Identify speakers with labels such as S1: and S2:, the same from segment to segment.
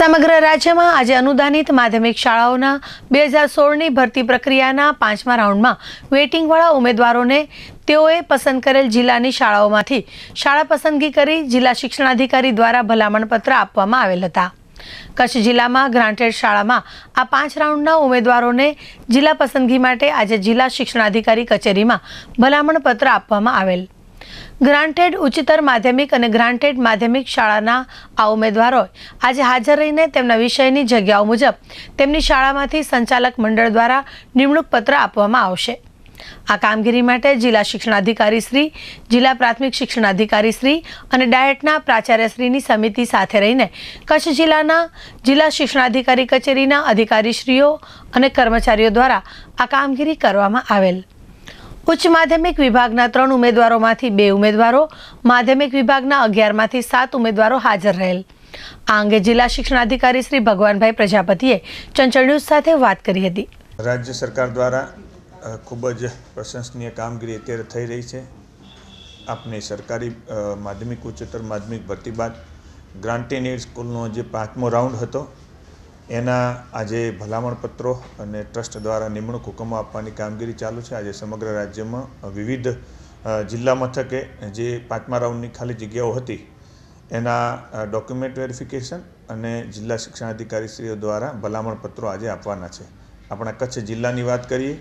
S1: સમગ્ર રાજ્યમાં આજે અનુદાનિત માધ્યમિક શાળાઓના બે હજાર સોળની ભરતી પ્રક્રિયાના પાંચમા રાઉન્ડમાં વેઇટિંગવાળા ઉમેદવારોને તેઓએ પસંદ કરેલ જિલ્લાની શાળાઓમાંથી શાળા પસંદગી કરી જિલ્લા શિક્ષણાધિકારી દ્વારા ભલામણપત્ર આપવામાં આવેલ હતા કચ્છ જિલ્લામાં ગ્રાન્ટેડ શાળામાં આ પાંચ રાઉન્ડના ઉમેદવારોને જિલ્લા પસંદગી માટે આજે જિલ્લા શિક્ષણાધિકારી કચેરીમાં ભલામણપત્ર આપવામાં આવેલ ગ્રાન્ટેડ ઉચ્ચતર માધ્યમિક અને ગ્રાન્ટેડ માધ્યમિક શાળાના આ ઉમેદવારો આજે હાજર રહીને તેમના વિષયની જગ્યાઓ મુજબ તેમની શાળામાંથી સંચાલક મંડળ દ્વારા નિમણૂક પત્ર આપવામાં આવશે આ કામગીરી માટે જિલ્લા શિક્ષણાધિકારી શ્રી જિલ્લા પ્રાથમિક શિક્ષણાધિકારી શ્રી અને ડાયટના પ્રાચાર્યશ્રીની સમિતિ સાથે રહીને કચ્છ જિલ્લાના જિલ્લા શિક્ષણાધિકારી કચેરીના અધિકારીશ્રીઓ અને કર્મચારીઓ દ્વારા આ કામગીરી કરવામાં આવેલ ઉચ્ચ માધ્યમિક વિભાગના ત્રણ ઉમેદવારોમાંથી બે ઉમેદવારો માધ્યમિક વિભાગના અગિયારમાંથી સાત ઉમેદવારો હાજર રહેલ આ અંગે જિલ્લા શિક્ષણાધિકારી શ્રી ભગવાનભાઈ પ્રજાપતિએ ચંચળ ન્યૂઝ સાથે વાત કરી હતી
S2: રાજ્ય સરકાર દ્વારા ખૂબ જ પ્રશંસનીય કામગીરી અત્યારે થઈ રહી છે આપની સરકારી માધ્યમિક ઉચ્ચતર માધ્યમિક ભરતી બાદ ગ્રાન્ટેડ સ્કૂલનો જે પાંચમો રાઉન્ડ હતો એના આજે ભલામણપત્રો અને ટ્રસ્ટ દ્વારા નિમણૂક હુકમો આપવાની કામગીરી ચાલુ છે આજે સમગ્ર રાજ્યમાં વિવિધ જિલ્લા મથકે જે પાંચમા રાઉન્ડની ખાલી જગ્યાઓ હતી એના ડોક્યુમેન્ટ વેરિફિકેશન અને જિલ્લા શિક્ષણ શિક્ષણાધિકારીશ્રીઓ દ્વારા ભલામણપત્રો આજે આપવાના છે આપણા કચ્છ જિલ્લાની વાત કરીએ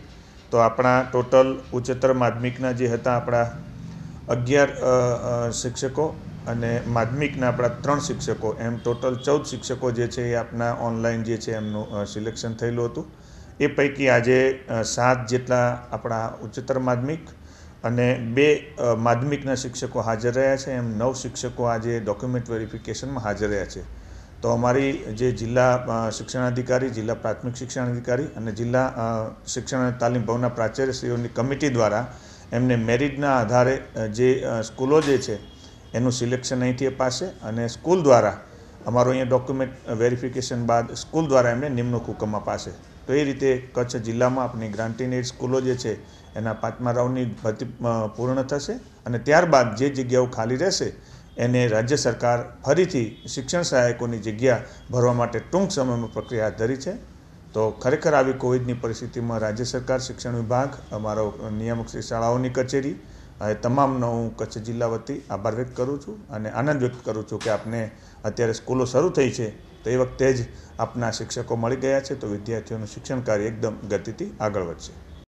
S2: તો આપણા ટોટલ ઉચ્ચતર માધ્યમિકના જે હતા આપણા અગિયાર શિક્ષકો અને માધ્યમિકના આપણા ત્રણ શિક્ષકો એમ ટોટલ ચૌદ શિક્ષકો જે છે એ આપના ઓનલાઈન જે છે એમનું સિલેક્શન થયેલું હતું એ પૈકી આજે સાત જેટલા આપણા ઉચ્ચતર માધ્યમિક અને બે માધ્યમિકના શિક્ષકો હાજર રહ્યા છે એમ નવ શિક્ષકો આજે ડોક્યુમેન્ટ વેરિફિકેશનમાં હાજર રહ્યા છે તો અમારી જે જિલ્લા શિક્ષણાધિકારી જિલ્લા પ્રાથમિક શિક્ષણાધિકારી અને જિલ્લા શિક્ષણ અને તાલીમ ભવનના પ્રાચાર્યશ્રીઓની કમિટી દ્વારા એમને મેરિટના આધારે જે સ્કૂલો જે છે એનું સિલેક્શન અહીંથી અપાશે અને સ્કૂલ દ્વારા અમારું અહીંયા ડોક્યુમેન્ટ વેરિફિકેશન બાદ સ્કૂલ દ્વારા એમને નિમણૂક હુકમ અપાશે તો એ રીતે કચ્છ જિલ્લામાં આપણી ગ્રાન્ટીનેડ સ્કૂલો જે છે એના પાંચમા રાઉન્ડની ભરતી પૂર્ણ થશે અને ત્યારબાદ જે જગ્યાઓ ખાલી રહેશે એને રાજ્ય સરકાર ફરીથી શિક્ષણ સહાયકોની જગ્યા ભરવા માટે ટૂંક સમયમાં પ્રક્રિયા હાથ ધરી છે તો ખરેખર આવી કોવિડની પરિસ્થિતિમાં રાજ્ય સરકાર શિક્ષણ વિભાગ અમારો નિયામક શ્રી શાળાઓની કચેરી એ તમામનો હું કચ્છ જિલ્લા વતી આભાર વ્યક્ત કરું છું અને આનંદ વ્યક્ત કરું છું કે આપને અત્યારે સ્કૂલો શરૂ થઈ છે તો એ વખતે જ આપના શિક્ષકો મળી ગયા છે તો વિદ્યાર્થીઓનું શિક્ષણ કાર્ય એકદમ ગતિથી આગળ વધશે